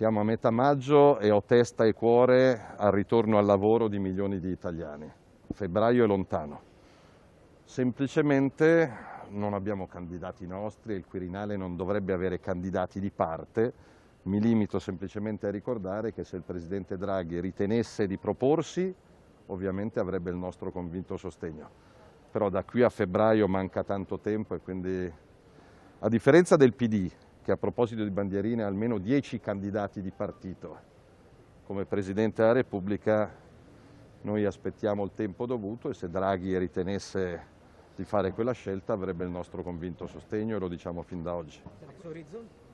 Siamo a metà maggio e ho testa e cuore al ritorno al lavoro di milioni di italiani. Febbraio è lontano. Semplicemente non abbiamo candidati nostri, e il Quirinale non dovrebbe avere candidati di parte, mi limito semplicemente a ricordare che se il Presidente Draghi ritenesse di proporsi, ovviamente avrebbe il nostro convinto sostegno. Però da qui a febbraio manca tanto tempo e quindi, a differenza del PD, che a proposito di bandierine ha almeno 10 candidati di partito come Presidente della Repubblica noi aspettiamo il tempo dovuto e se Draghi ritenesse di fare quella scelta avrebbe il nostro convinto sostegno e lo diciamo fin da oggi.